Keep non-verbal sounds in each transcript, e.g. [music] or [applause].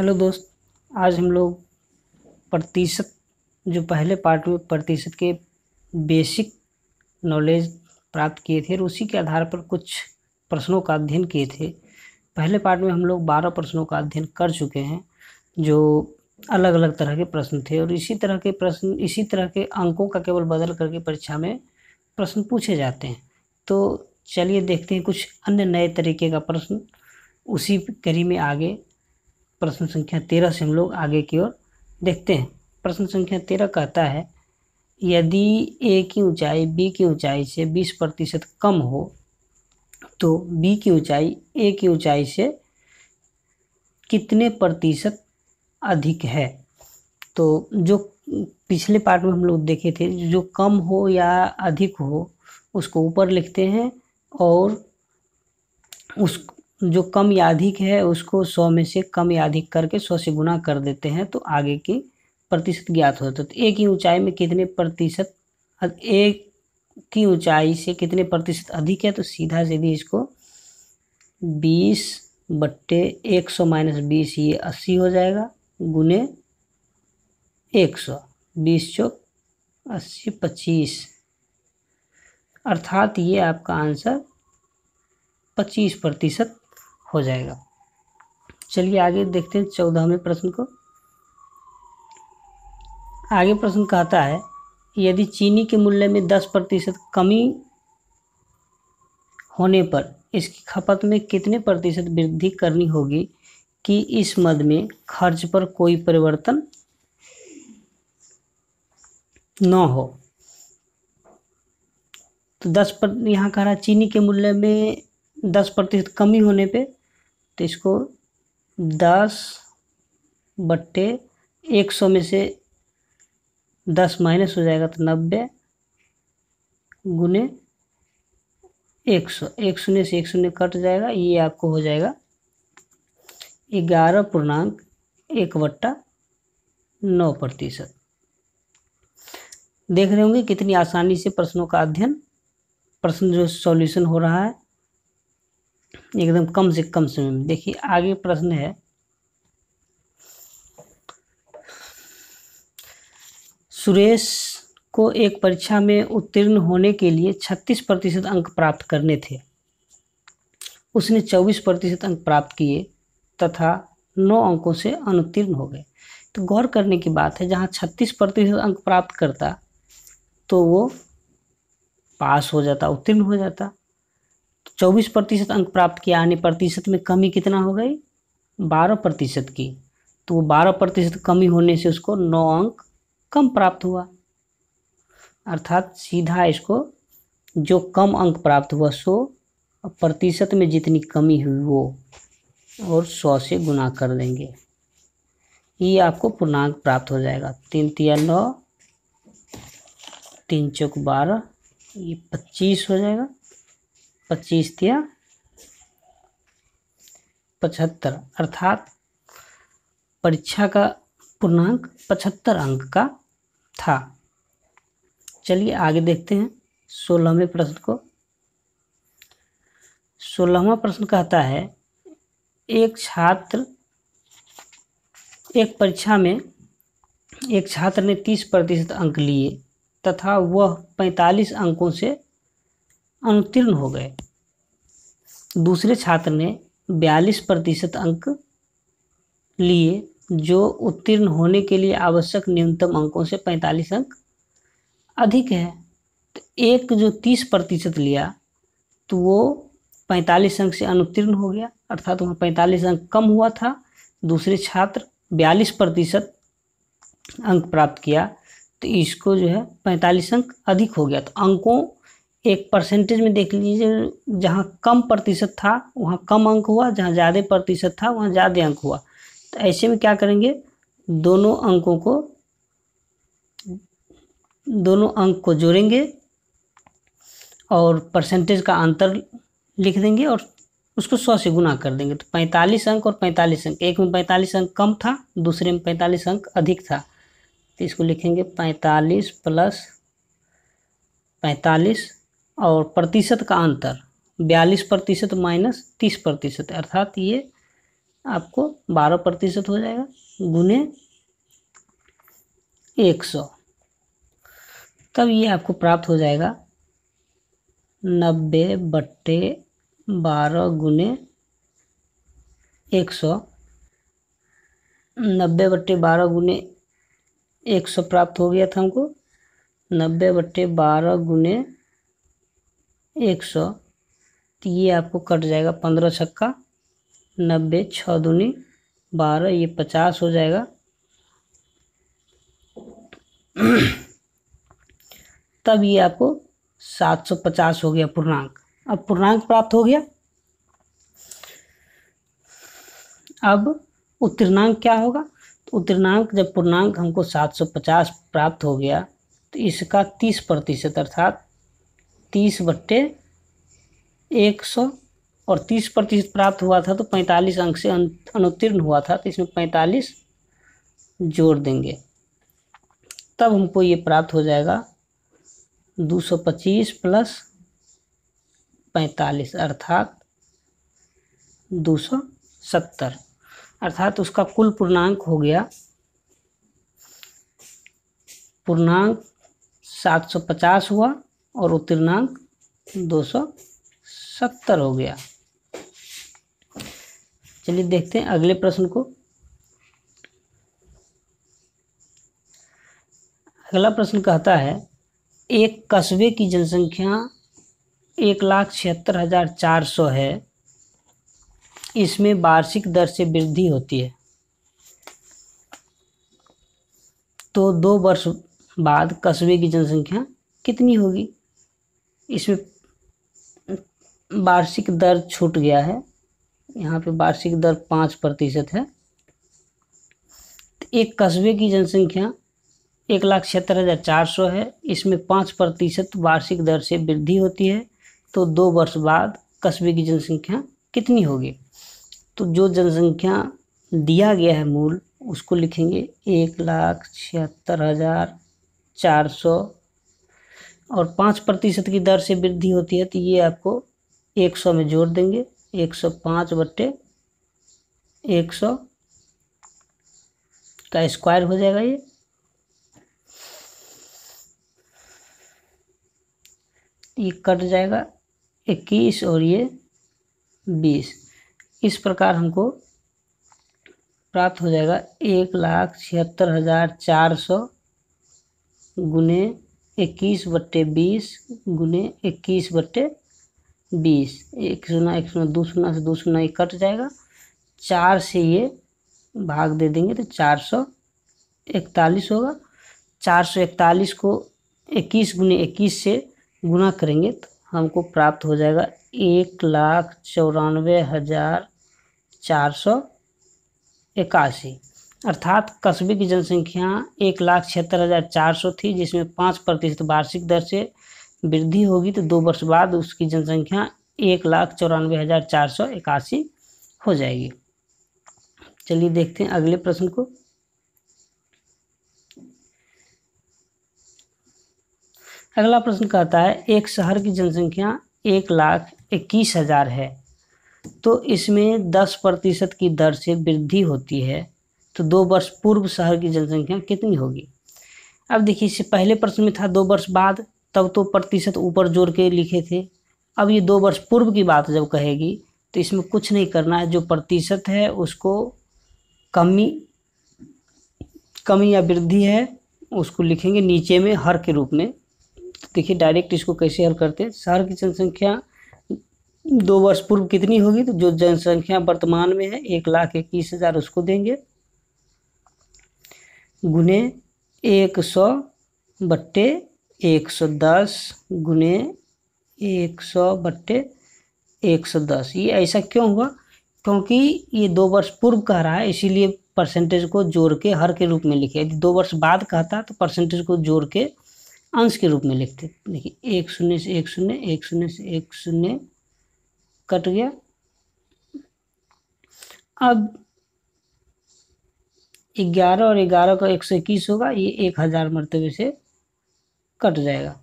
hello दोस्त आज हम लोग प्रतिशत जो पहले पार्ट में प्रतिशत के बेसिक नॉलेज प्राप्त किए थे और उसी के आधार पर कुछ प्रश्नों का अध्ययन किए थे पहले पार्ट में हम लोग बारह प्रश्नों का अध्ययन कर चुके हैं जो अलग अलग तरह के प्रश्न थे और इसी तरह के प्रश्न इसी तरह के अंकों का केवल बदल करके परीक्षा में प्रश्न पूछे जाते हैं तो चलिए देखते हैं कुछ अन्य नए तरीके का प्रश्न उसी करी में आगे प्रश्न संख्या तेरह से हम लोग आगे की ओर देखते हैं प्रश्न संख्या तेरह कहता है यदि ए की ऊंचाई बी की ऊंचाई से बीस प्रतिशत कम हो तो बी की ऊंचाई ए की ऊंचाई से कितने प्रतिशत अधिक है तो जो पिछले पार्ट में हम लोग देखे थे जो कम हो या अधिक हो उसको ऊपर लिखते हैं और उस जो कम या अधिक है उसको सौ में से कम या अधिक करके सौ से गुना कर देते हैं तो आगे की प्रतिशत ज्ञात हो जाता है तो एक ही ऊंचाई में कितने प्रतिशत एक की ऊंचाई से कितने प्रतिशत अधिक है तो सीधा सीधी इसको बीस बट्टे एक सौ माइनस बीस ये अस्सी हो जाएगा गुने एक सौ बीस चौक अस्सी पच्चीस अर्थात ये आपका आंसर पच्चीस प्रतिशत हो जाएगा चलिए आगे देखते हैं चौदहवें प्रश्न को आगे प्रश्न कहता है यदि चीनी के मूल्य में दस प्रतिशत कमी होने पर इसकी खपत में कितने प्रतिशत वृद्धि करनी होगी कि इस मद में खर्च पर कोई परिवर्तन न हो तो दस पर यहाँ कह रहा चीनी के मूल्य में दस प्रतिशत कमी होने पे तो इसको दस बट्टे एक सौ में से दस माइनस हो जाएगा तो नब्बे गुने एक सौ एक शून्य से एक शून्य कट जाएगा ये आपको हो जाएगा ग्यारह पूर्णांक एक बट्टा नौ प्रतिशत देख रहे होंगे कितनी आसानी से प्रश्नों का अध्ययन प्रश्न जो सॉल्यूशन हो रहा है एकदम कम से कम समय में देखिए आगे प्रश्न है सुरेश को एक परीक्षा में उत्तीर्ण होने के लिए 36 प्रतिशत अंक प्राप्त करने थे उसने 24 प्रतिशत अंक प्राप्त किए तथा 9 अंकों से अनुत्तीर्ण हो गए तो गौर करने की बात है जहाँ 36 प्रतिशत अंक प्राप्त करता तो वो पास हो जाता उत्तीर्ण हो जाता चौबीस प्रतिशत अंक प्राप्त किया यानी प्रतिशत में कमी कितना हो गई बारह प्रतिशत की तो वो बारह प्रतिशत कमी होने से उसको नौ अंक कम प्राप्त हुआ अर्थात सीधा इसको जो कम अंक प्राप्त हुआ सो प्रतिशत में जितनी कमी हुई वो और सौ से गुना कर देंगे ये आपको पूर्णांक प्राप्त हो जाएगा तीन तिया नौ तीन चौक बारह ये पच्चीस हो जाएगा पच्चीस दिया पचहत्तर अर्थात परीक्षा का पूर्णांक पचहत्तर अंक का था चलिए आगे देखते हैं सोलहवें प्रश्न को सोलहवा प्रश्न कहता है एक छात्र एक परीक्षा में एक छात्र ने तीस प्रतिशत अंक लिए तथा वह पैंतालीस अंकों से अनुत्तीर्ण हो गए दूसरे छात्र ने बयालीस प्रतिशत अंक लिए जो उत्तीर्ण होने के लिए आवश्यक न्यूनतम अंकों से पैंतालीस अंक अधिक है तो एक जो तीस प्रतिशत लिया तो वो पैंतालीस अंक से अनुत्तीर्ण हो गया अर्थात वहाँ पैंतालीस अंक कम हुआ था दूसरे छात्र बयालीस प्रतिशत अंक प्राप्त किया तो इसको जो है पैंतालीस अंक अधिक हो गया तो अंकों एक परसेंटेज में देख लीजिए जहाँ कम प्रतिशत था वहाँ कम अंक हुआ जहाँ ज़्यादा प्रतिशत था वहाँ ज़्यादा अंक हुआ तो ऐसे में क्या करेंगे दोनों अंकों को दोनों अंक को जोड़ेंगे और परसेंटेज का अंतर लिख देंगे और उसको सौ से गुना कर देंगे तो पैंतालीस अंक और पैंतालीस अंक एक में पैंतालीस अंक कम था दूसरे में पैंतालीस अंक अधिक था तो इसको लिखेंगे पैंतालीस प्लस पैंतालीस और प्रतिशत का अंतर बयालीस प्रतिशत माइनस तीस प्रतिशत अर्थात ये आपको बारह प्रतिशत हो जाएगा गुने एक सौ तब ये आपको प्राप्त हो जाएगा नब्बे बट्टे बारह गुने एक सौ नब्बे बट्टे बारह गुने एक सौ प्राप्त हो गया था हमको नब्बे बट्टे बारह गुने एक सौ तो ये आपको कट जाएगा पंद्रह छक्का नब्बे छः दूनी बारह ये पचास हो जाएगा [clears throat] तब ये आपको सात सौ पचास हो गया पूर्णांक अब पूर्णांक प्राप्त हो गया अब उत्तीर्णांक क्या होगा तो उत्तीर्णांक जब पूर्णांक हमको सात सौ पचास प्राप्त हो गया तो इसका तीस प्रतिशत अर्थात तीस बट्टे एक सौ और तीस प्रतिशत प्राप्त हुआ था तो पैंतालीस अंक से अनुत्तीर्ण हुआ था तो इसमें पैंतालीस जोड़ देंगे तब हमको ये प्राप्त हो जाएगा दो सौ पच्चीस प्लस पैंतालीस अर्थात दो सौ सत्तर अर्थात उसका कुल पूर्णांक हो गया पूर्णांक सात सौ पचास हुआ और उत्तीर्णांक 270 हो गया चलिए देखते हैं अगले प्रश्न को अगला प्रश्न कहता है एक कस्बे की जनसंख्या एक लाख छिहत्तर हज़ार चार सौ है इसमें वार्षिक दर से वृद्धि होती है तो दो वर्ष बाद कस्बे की जनसंख्या कितनी होगी इसमें वार्षिक दर छूट गया है यहाँ पे वार्षिक दर पाँच प्रतिशत है एक कस्बे की जनसंख्या एक लाख छिहत्तर हज़ार चार सौ है इसमें पाँच प्रतिशत वार्षिक दर से वृद्धि होती है तो दो वर्ष बाद कस्बे की जनसंख्या कितनी होगी तो जो जनसंख्या दिया गया है मूल उसको लिखेंगे एक लाख छिहत्तर हज़ार चार सौ और पाँच प्रतिशत की दर से वृद्धि होती है तो ये आपको एक सौ में जोड़ देंगे एक सौ पाँच बट्टे एक सौ का स्क्वायर हो जाएगा ये ये कट जाएगा इक्कीस और ये बीस इस प्रकार हमको प्राप्त हो जाएगा एक लाख छिहत्तर हज़ार चार सौ गुने इक्कीस बट्टे बीस गुने इक्कीस बट्टे बीस एक सुना एक सुना दो सुना से दो शून्य एक कट जाएगा चार से ये भाग दे देंगे तो चार सौ इकतालीस होगा चार सौ इकतालीस को इक्कीस गुने इक्कीस से गुना करेंगे तो हमको प्राप्त हो जाएगा एक लाख चौरानवे हज़ार चार सौ इक्यासी अर्थात कस्बे की जनसंख्या एक लाख छिहत्तर हज़ार चार सौ थी जिसमें पाँच प्रतिशत वार्षिक दर से वृद्धि होगी तो दो वर्ष बाद उसकी जनसंख्या एक लाख चौरानवे हज़ार चार सौ इक्यासी हो जाएगी चलिए देखते हैं अगले प्रश्न को अगला प्रश्न कहता है एक शहर की जनसंख्या एक लाख इक्कीस हज़ार है तो इसमें दस प्रतिशत की दर से वृद्धि होती है तो दो वर्ष पूर्व शहर की जनसंख्या कितनी होगी अब देखिए इससे पहले प्रश्न में था दो वर्ष बाद तब तो प्रतिशत ऊपर जोड़ के लिखे थे अब ये दो वर्ष पूर्व की बात जब कहेगी तो इसमें कुछ नहीं करना है जो प्रतिशत है उसको कमी कमी या वृद्धि है उसको लिखेंगे नीचे में हर के रूप में तो देखिए डायरेक्ट इसको कैसे हल करते हैं शहर की जनसंख्या दो वर्ष पूर्व कितनी होगी तो जो जनसंख्या वर्तमान में है एक लाख इक्कीस हज़ार उसको देंगे गुने एक सौ बट्टे एक सौ दस गुने एक सौ बट्टे एक सौ दस ये ऐसा क्यों हुआ क्योंकि ये दो वर्ष पूर्व कह रहा है इसीलिए परसेंटेज को जोड़ के हर के रूप में लिखे यदि दो वर्ष बाद कहता तो परसेंटेज को जोड़ के अंश के रूप में लिखते देखिए एक शून्य से एक शून्य एक शून्य से एक शून्य कट गया अब ग्यारह और ग्यारह का एक सौ इक्कीस होगा ये एक हज़ार मरतबे से कट जाएगा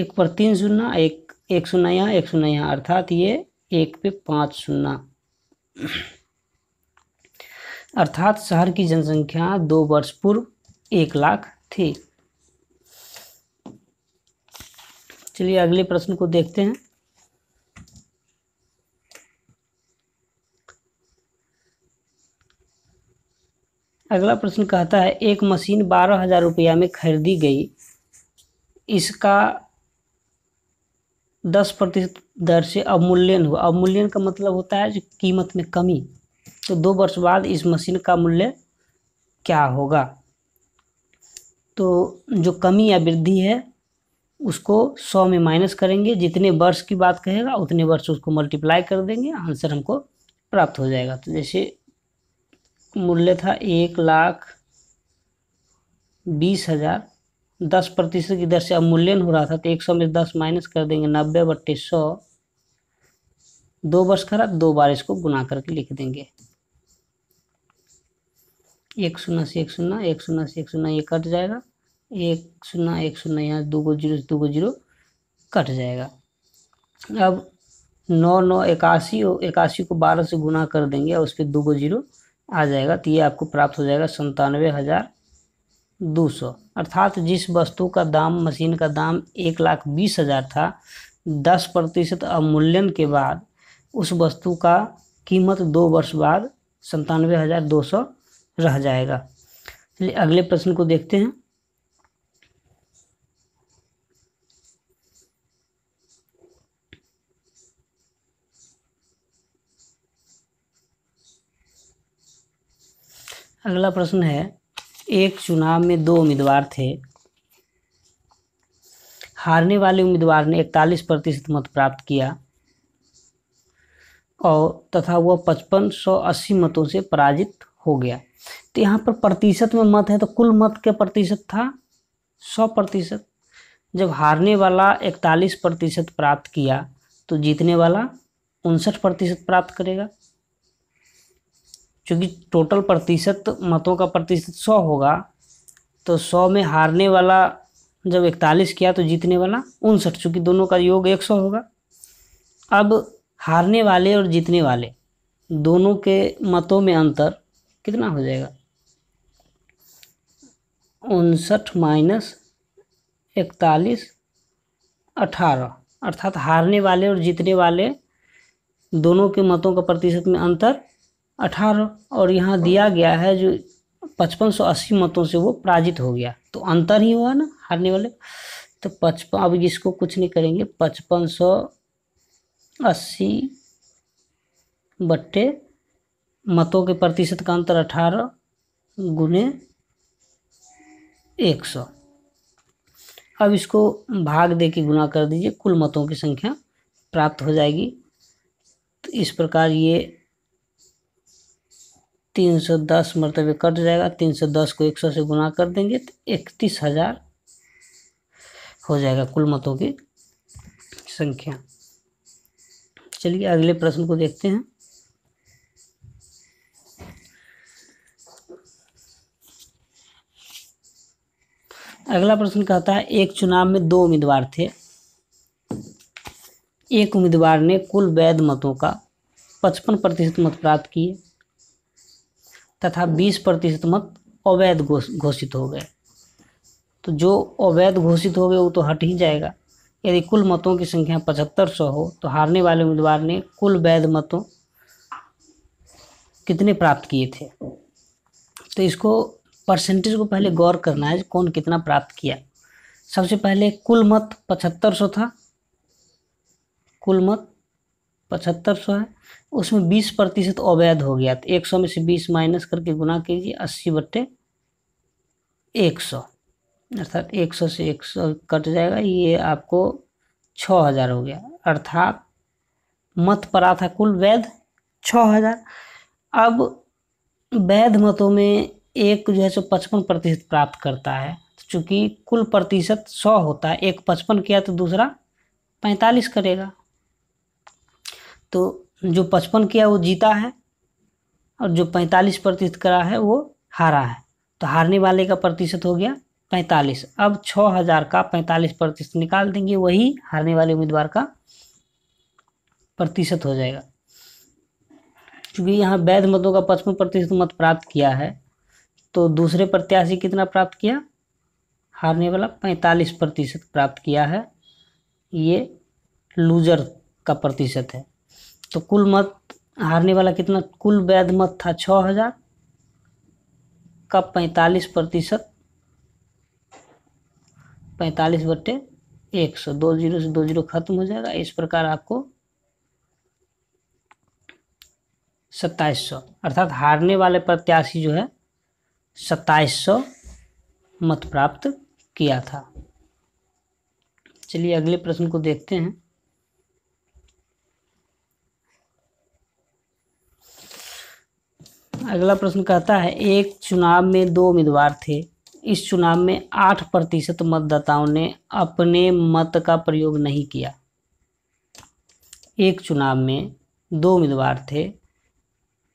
एक पर तीन सुनना एक एक सुनना यहाँ एक सुनना यहाँ अर्थात ये एक पे पाँच सुनना अर्थात शहर की जनसंख्या दो वर्ष पूर्व एक लाख थी चलिए अगले प्रश्न को देखते हैं अगला प्रश्न कहता है एक मशीन बारह हज़ार रुपया में खरीदी गई इसका दस प्रतिशत दर से अवमूल्यन हुआ अवमूल्यन का मतलब होता है जो कीमत में कमी तो दो वर्ष बाद इस मशीन का मूल्य क्या होगा तो जो कमी या वृद्धि है उसको सौ में माइनस करेंगे जितने वर्ष की बात कहेगा उतने वर्ष उसको मल्टीप्लाई कर देंगे आंसर हमको प्राप्त हो जाएगा तो जैसे मूल्य था एक लाख बीस हज़ार दस प्रतिशत की दर से अवमूल्यन हो रहा था तो एक सौ में दस माइनस कर देंगे नब्बे बट्टे सौ दो वर्ष खराब दो बार इसको गुना करके लिख देंगे एक शून्य से एक शून्य एक शून्य से एक शून्य ये कट जाएगा एक शून्य एक शून्य यहाँ दो गो जीरो से दो गो जीरो कट जाएगा अब नौ नौ इक्यासी इक्यासी को बारह से गुना कर देंगे और उस पर दो गो जीरो आ जाएगा तो ये आपको प्राप्त हो जाएगा संतानवे हज़ार दो सौ अर्थात जिस वस्तु का दाम मशीन का दाम एक लाख बीस हज़ार था दस प्रतिशत अवमूल्यन के बाद उस वस्तु का कीमत दो वर्ष बाद संतानवे हज़ार दो सौ रह जाएगा चलिए अगले प्रश्न को देखते हैं अगला प्रश्न है एक चुनाव में दो उम्मीदवार थे हारने वाले उम्मीदवार ने इकतालीस प्रतिशत मत प्राप्त किया और तथा वह पचपन सौ अस्सी मतों से पराजित हो गया तो यहाँ पर प्रतिशत में मत है तो कुल मत के प्रतिशत था सौ प्रतिशत जब हारने वाला इकतालीस प्रतिशत प्राप्त किया तो जीतने वाला उनसठ प्रतिशत प्राप्त करेगा चूँकि टोटल प्रतिशत मतों का प्रतिशत सौ होगा तो सौ में हारने वाला जब इकतालीस किया तो जीतने वाला उनसठ चूँकि दोनों का योग एक सौ होगा अब हारने वाले और जीतने वाले दोनों के मतों में अंतर कितना हो जाएगा उनसठ माइनस इकतालीस अठारह अर्थात हारने वाले और जीतने वाले दोनों के मतों का प्रतिशत में अंतर अठारह और यहाँ दिया गया है जो पचपन सौ अस्सी मतों से वो पराजित हो गया तो अंतर ही हुआ ना हारने वाले तो पचपन अब इसको कुछ नहीं करेंगे पचपन सौ अस्सी बट्टे मतों के प्रतिशत का अंतर अठारह गुने एक सौ अब इसको भाग दे के गुना कर दीजिए कुल मतों की संख्या प्राप्त हो जाएगी तो इस प्रकार ये तीन सौ दस मरतबे कट जाएगा तीन सौ दस को एक सौ से गुना कर देंगे तो इकतीस हज़ार हो जाएगा कुल मतों की संख्या चलिए अगले प्रश्न को देखते हैं अगला प्रश्न कहता है एक चुनाव में दो उम्मीदवार थे एक उम्मीदवार ने कुल वैध मतों का पचपन प्रतिशत मत प्राप्त किए तथा 20 प्रतिशत मत अवैध घोषित हो गए तो जो अवैध घोषित हो गए वो तो हट ही जाएगा यदि कुल मतों की संख्या पचहत्तर सौ हो तो हारने वाले उम्मीदवार ने कुल वैध मतों कितने प्राप्त किए थे तो इसको परसेंटेज को पहले गौर करना है कौन कितना प्राप्त किया सबसे पहले कुल मत पचहत्तर सौ था कुल मत पचहत्तर सौ है उसमें बीस प्रतिशत अवैध हो गया तो एक सौ में से बीस माइनस करके गुना कीजिए अस्सी बट्टे एक सौ अर्थात एक सौ से एक सौ कट जाएगा ये आपको छः हज़ार हो गया अर्थात मत पड़ा था कुल वैध छः हज़ार अब वैध मतों में एक जो है सो पचपन प्रतिशत प्राप्त करता है तो चूँकि कुल प्रतिशत सौ होता है एक पचपन किया तो दूसरा पैंतालीस करेगा तो जो पचपन किया वो जीता है और जो पैंतालीस प्रतिशत करा है वो हारा है तो हारने वाले का प्रतिशत हो गया पैंतालीस अब छः हज़ार का पैंतालीस प्रतिशत निकाल देंगे वही हारने वाले उम्मीदवार का प्रतिशत हो जाएगा क्योंकि यहाँ वैध मतों का पचपन प्रतिशत मत प्राप्त किया है तो दूसरे प्रत्याशी कितना प्राप्त किया हारने वाला पैंतालीस प्रतिशत प्राप्त किया है ये लूजर का प्रतिशत है तो कुल मत हारने वाला कितना कुल वैध मत था छः हजार का पैंतालीस प्रतिशत पैंतालीस बट्टे एक सौ दो जीरो से दो जीरो खत्म हो जाएगा इस प्रकार आपको सत्ताईस सौ अर्थात हारने वाले प्रत्याशी जो है सत्ताईस सौ मत प्राप्त किया था चलिए अगले प्रश्न को देखते हैं अगला प्रश्न कहता है एक चुनाव में दो उम्मीदवार थे इस चुनाव में आठ प्रतिशत मतदाताओं ने अपने मत का प्रयोग नहीं किया एक चुनाव में दो उम्मीदवार थे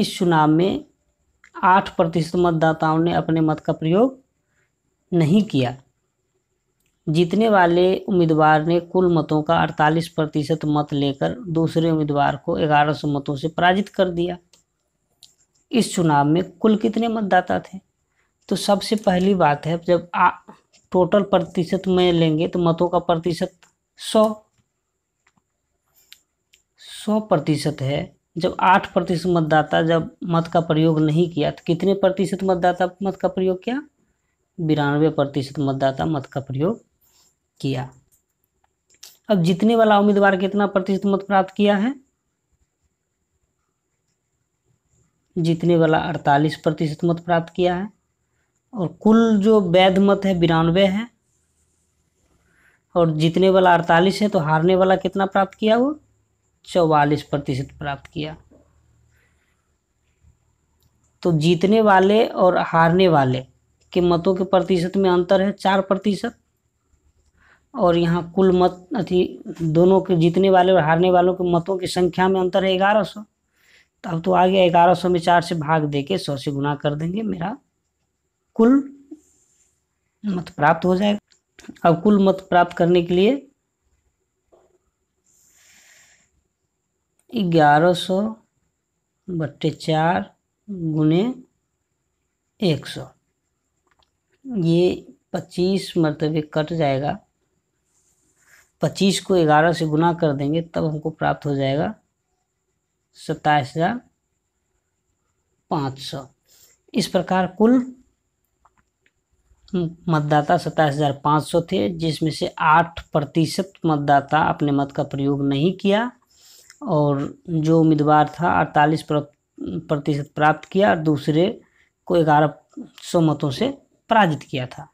इस चुनाव में आठ प्रतिशत मतदाताओं ने अपने मत का प्रयोग नहीं किया जीतने वाले उम्मीदवार ने कुल मतों का अड़तालीस प्रतिशत मत लेकर दूसरे उम्मीदवार को ग्यारह सौ मतों से पराजित कर दिया इस चुनाव में कुल कितने मतदाता थे तो सबसे पहली बात है जब आ, टोटल प्रतिशत में लेंगे तो मतों का प्रतिशत सौ सौ प्रतिशत है जब आठ प्रतिशत मतदाता जब मत का प्रयोग नहीं किया तो कितने प्रतिशत मतदाता मत का प्रयोग किया बिरानवे प्रतिशत मतदाता मत का प्रयोग किया अब जीतने वाला उम्मीदवार कितना प्रतिशत मत प्राप्त किया है जीतने वाला अड़तालीस प्रतिशत मत प्राप्त किया है और कुल जो वैध मत है बिरानवे है और जीतने वाला अड़तालीस है तो हारने वाला कितना प्राप्त किया वो चौवालीस प्रतिशत प्राप्त किया तो जीतने वाले और हारने वाले के मतों के प्रतिशत में अंतर है चार प्रतिशत और यहाँ कुल मत अति दोनों के जीतने वाले और हारने वालों के मतों की संख्या में अंतर है ग्यारह सौ तो अब तो आ गया ग्यारह सौ में चार से भाग दे के सौ से गुना कर देंगे मेरा कुल मत प्राप्त हो जाएगा अब कुल मत प्राप्त करने के लिए ग्यारह सौ बट्टे चार गुने एक सौ ये पच्चीस मरतबे कट जाएगा पच्चीस को ग्यारह से गुना कर देंगे तब हमको प्राप्त हो जाएगा सत्ताईस हज़ार पाँच सौ इस प्रकार कुल मतदाता सत्ताईस हज़ार पाँच सौ थे जिसमें से आठ प्रतिशत मतदाता अपने मत का प्रयोग नहीं किया और जो उम्मीदवार था अड़तालीस प्रतिशत प्राप्त किया और दूसरे को ग्यारह सौ मतों से पराजित किया था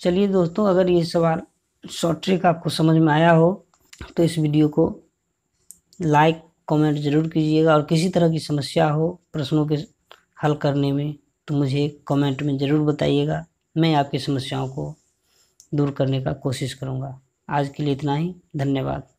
चलिए दोस्तों अगर ये सवाल शॉर्ट ट्रिक आपको समझ में आया हो तो इस वीडियो को लाइक कमेंट ज़रूर कीजिएगा और किसी तरह की समस्या हो प्रश्नों के हल करने में तो मुझे कमेंट में ज़रूर बताइएगा मैं आपकी समस्याओं को दूर करने का कोशिश करूँगा आज के लिए इतना ही धन्यवाद